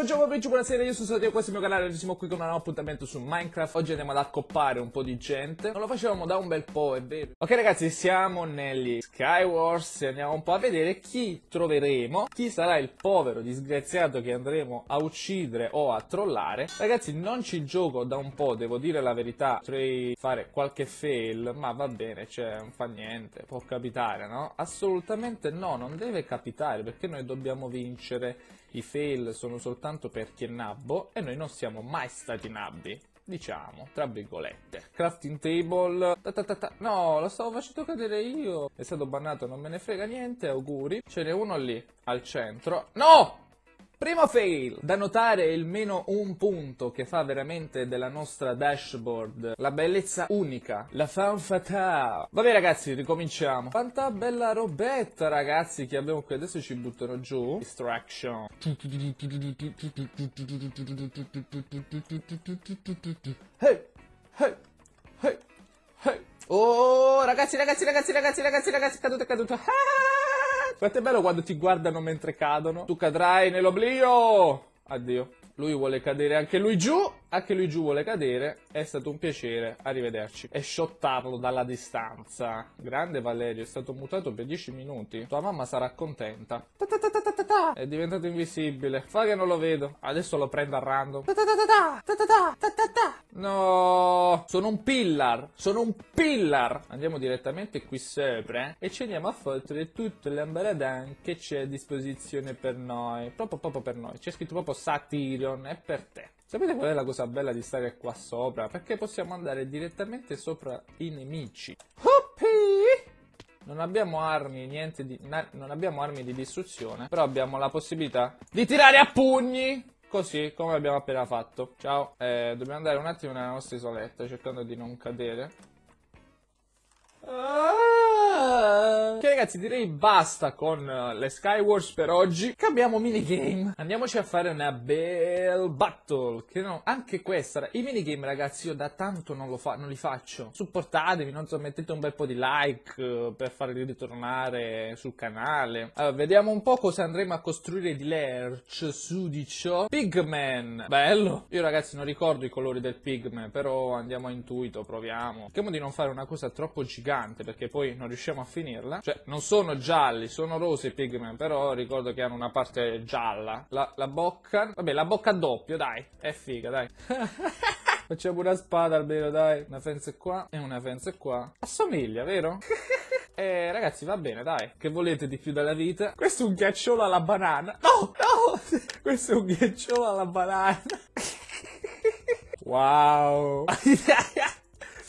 Benissimo, ciao amici, buonasera, io sono Sadio, questo è il mio canale, oggi siamo qui con un nuovo appuntamento su Minecraft Oggi andiamo ad accoppare un po' di gente Non lo facevamo da un bel po', è vero Ok ragazzi, siamo negli Skywars e andiamo un po' a vedere chi troveremo Chi sarà il povero disgraziato che andremo a uccidere o a trollare Ragazzi, non ci gioco da un po', devo dire la verità Potrei fare qualche fail, ma va bene, cioè, non fa niente, può capitare, no? Assolutamente no, non deve capitare, perché noi dobbiamo vincere i fail sono soltanto perché nabbo e noi non siamo mai stati nabbi diciamo, tra virgolette. Crafting table, ta ta ta no, lo stavo facendo cadere io. È stato bannato, non me ne frega niente, auguri. Ce n'è uno lì, al centro. No! Primo fail, da notare il meno un punto che fa veramente della nostra dashboard la bellezza unica, la fan fatale. Vabbè ragazzi, ricominciamo. Quanta bella robetta ragazzi che abbiamo qui, adesso ci butterò giù. Distraction. Oh, ragazzi, ragazzi, ragazzi, ragazzi, ragazzi, ragazzi, è caduta, caduta. Ah! Quanto è bello quando ti guardano mentre cadono. Tu cadrai nell'oblio. Addio. Lui vuole cadere anche lui giù anche lui giù vuole cadere, è stato un piacere, arrivederci. E shottarlo dalla distanza. Grande Valerio, è stato mutato per 10 minuti. Tua mamma sarà contenta. È diventato invisibile. Fa che non lo vedo. Adesso lo prendo a random. Ta No, sono un pillar, sono un pillar. Andiamo direttamente qui sopra eh, e ci andiamo a fottere tutto l'ambaradan che c'è a disposizione per noi. Proprio proprio per noi. C'è scritto proprio Satirion, è per te. Sapete qual è la cosa bella di stare qua sopra? Perché possiamo andare direttamente sopra i nemici. Non abbiamo armi, niente di... non abbiamo armi di distruzione, però abbiamo la possibilità di tirare a pugni! Così, come abbiamo appena fatto. Ciao. Eh, dobbiamo andare un attimo nella nostra isoletta, cercando di non cadere. Ok ragazzi direi basta con eh, le Skywars per oggi Cambiamo minigame Andiamoci a fare una bel battle Che no, anche questa I minigame ragazzi io da tanto non, fa non li faccio Supportatemi, non so, mettete un bel po' di like eh, Per farli ritornare sul canale Allora, vediamo un po' cosa andremo a costruire di Lerch su di ciò Pigman Bello Io ragazzi non ricordo i colori del Pigman Però andiamo a intuito, proviamo Cerchiamo di non fare una cosa troppo gigante Perché poi non riusciamo a finirla. Cioè, non sono gialli, sono rossi i pigment, però ricordo che hanno una parte gialla. La, la bocca... Vabbè, la bocca a doppio, dai. È figa, dai. Facciamo una spada almeno, dai. Una fence qua e una fence qua. Assomiglia, vero? eh, ragazzi, va bene, dai. Che volete di più della vita? Questo è un ghiacciolo alla banana. No, no! Questo è un ghiacciolo alla banana. wow.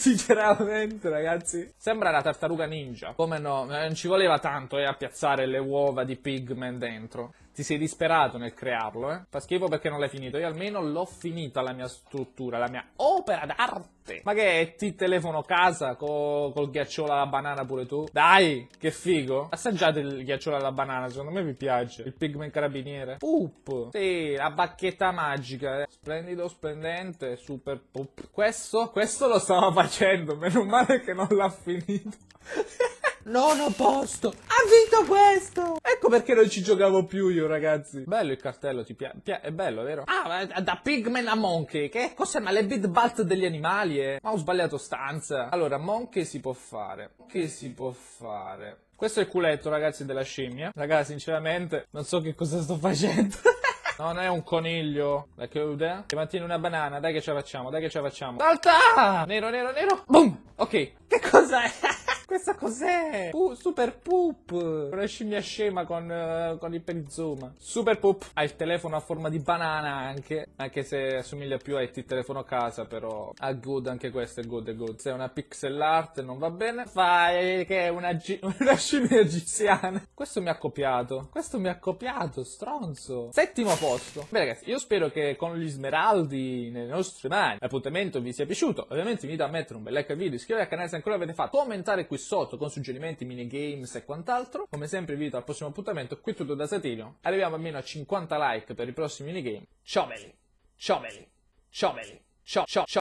Sinceramente, ragazzi. Sembra la tartaruga ninja. Come no? Eh, non ci voleva tanto eh, a piazzare le uova di Pigman dentro ti sei disperato nel crearlo, eh? Fa schifo perché non l'hai finito. Io almeno l'ho finita la mia struttura, la mia opera d'arte. Ma che è? ti telefono a casa co col ghiacciolo alla banana pure tu? Dai, che figo. Assaggiate il ghiacciolo alla banana, secondo me vi piace. Il pigment carabiniere. Pup. Sì, la bacchetta magica. Eh. Splendido, splendente, super pup. Questo, questo lo stava facendo, meno male che non l'ha finito. Non ho posto! Ha vinto questo! Ecco perché non ci giocavo più io, ragazzi. Bello il cartello, ti piace? Pia è bello, vero? Ah, da Pigman a Monkey, che cos'è? Ma le bit balt degli animali, eh? Ma ho sbagliato stanza. Allora, Monkey si può fare. Che si può fare? Questo è il culetto, ragazzi, della scimmia. Ragazzi, sinceramente, non so che cosa sto facendo. non è un coniglio. La chiude. Che mantiene una banana. Dai che ce la facciamo, dai che ce la facciamo. Salta! Nero, nero, nero. Boom! Ok. Che cos'è? Questa cos'è? Pu super poop. Una scimmia scema con, uh, con il perizoma. Super poop. Ha il telefono a forma di banana anche. Anche se assomiglia più a IT telefono a casa, però. ah, good anche questo è good, è good. Se è una pixel art non va bene. Fai che è una, una scimmia egiziana. Questo mi ha copiato. Questo mi ha copiato, stronzo. Settimo posto. Beh ragazzi, io spero che con gli smeraldi nelle nostre mani l'appuntamento vi sia piaciuto. Ovviamente venite a mettere un bel like al video, iscrivetevi al canale se ancora l'avete fatto, commentare qui sotto con suggerimenti, minigames e quant'altro. Come sempre vi invito al prossimo appuntamento, qui è tutto da Satilio. Arriviamo almeno a 50 like per i prossimi minigame. Ciao belli! Ciao belli! Ciao belli! Ciao ciao ciao!